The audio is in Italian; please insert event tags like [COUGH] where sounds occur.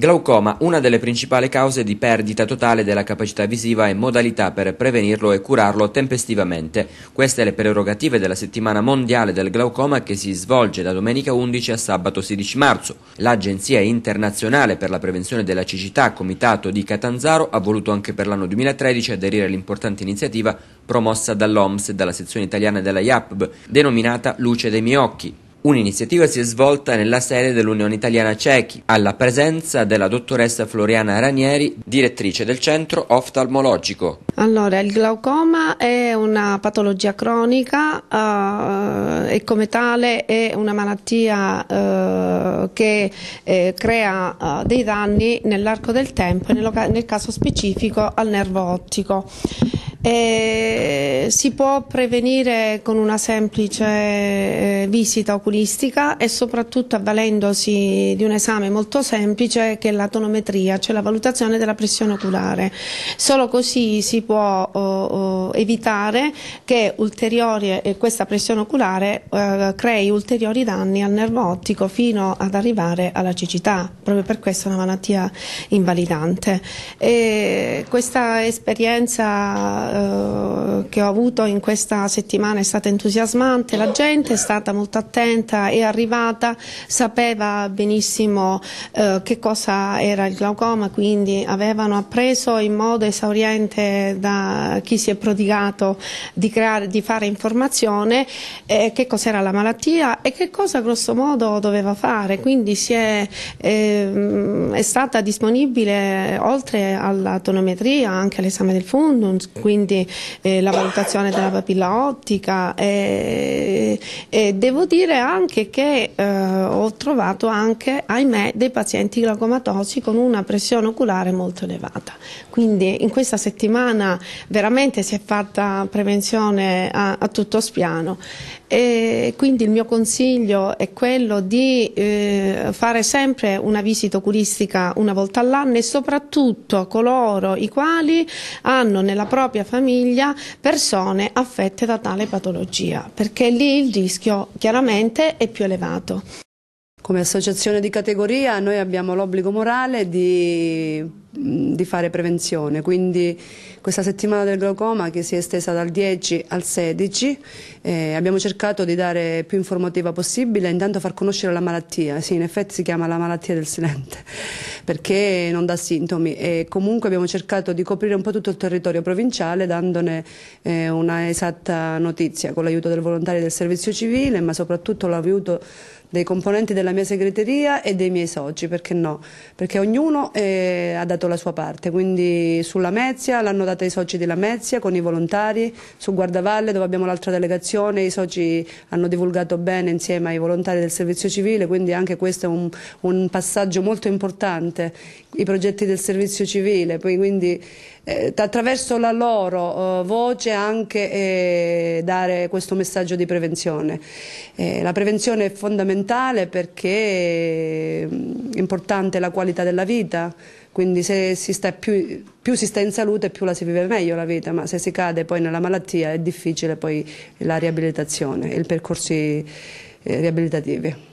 Glaucoma, una delle principali cause di perdita totale della capacità visiva e modalità per prevenirlo e curarlo tempestivamente. Queste le prerogative della settimana mondiale del glaucoma che si svolge da domenica 11 a sabato 16 marzo. L'Agenzia internazionale per la prevenzione della cecità, comitato di Catanzaro, ha voluto anche per l'anno 2013 aderire all'importante iniziativa promossa dall'OMS e dalla sezione italiana della IAPB, denominata Luce dei miei occhi Un'iniziativa si è svolta nella sede dell'Unione Italiana Cechi, alla presenza della dottoressa Floriana Ranieri, direttrice del centro oftalmologico. Allora, il glaucoma è una patologia cronica eh, e come tale è una malattia eh, che eh, crea eh, dei danni nell'arco del tempo e nel caso specifico al nervo ottico. E eh, si può prevenire con una semplice eh, visita oculistica e soprattutto avvalendosi di un esame molto semplice che è la tonometria, cioè la valutazione della pressione oculare. Solo così si può oh, oh, evitare che eh, questa pressione oculare eh, crei ulteriori danni al nervo ottico fino ad arrivare alla cecità, proprio per questo è una malattia invalidante. E questa esperienza eh, che ho avuto in questa settimana è stata entusiasmante, la gente è stata molto attenta, e arrivata, sapeva benissimo eh, che cosa era il glaucoma, quindi avevano appreso in modo esauriente da chi si è prodotto prodigato di, creare, di fare informazione eh, che cos'era la malattia e che cosa grosso modo doveva fare, quindi è, eh, è, stata disponibile oltre all'autonometria anche l'esame del fundus, quindi eh, la valutazione della papilla ottica e, e devo dire anche che eh, ho trovato anche, ahimè, dei pazienti glaucomatosi con una pressione oculare molto elevata. Quindi in questa settimana veramente si è fatta prevenzione a, a tutto spiano e quindi il mio consiglio è quello di eh, fare sempre una visita oculistica una volta all'anno e soprattutto coloro i quali hanno nella propria famiglia persone affette da tale patologia perché lì il rischio chiaramente è più elevato. Come associazione di categoria noi abbiamo l'obbligo morale di di fare prevenzione, quindi questa settimana del glaucoma che si è estesa dal 10 al 16 eh, abbiamo cercato di dare più informativa possibile, intanto far conoscere la malattia, sì in effetti si chiama la malattia del silente [LAUGHS] perché non dà sintomi e comunque abbiamo cercato di coprire un po' tutto il territorio provinciale dandone eh, una esatta notizia con l'aiuto del volontario del servizio civile ma soprattutto l'aiuto dei componenti della mia segreteria e dei miei soci, perché no? Perché ognuno eh, ha dato dato la sua parte, quindi sulla Mezia l'hanno data i soci della Mezia con i volontari, su Guardavalle dove abbiamo l'altra delegazione i soci hanno divulgato bene insieme ai volontari del servizio civile, quindi anche questo è un, un passaggio molto importante, i progetti del servizio civile, quindi eh, attraverso la loro eh, voce anche eh, dare questo messaggio di prevenzione. Eh, la prevenzione è fondamentale perché è mm, importante la qualità della vita, quindi se si sta più, più, si sta in salute più la si vive meglio la vita, ma se si cade poi nella malattia è difficile poi la riabilitazione e i percorsi eh, riabilitativi.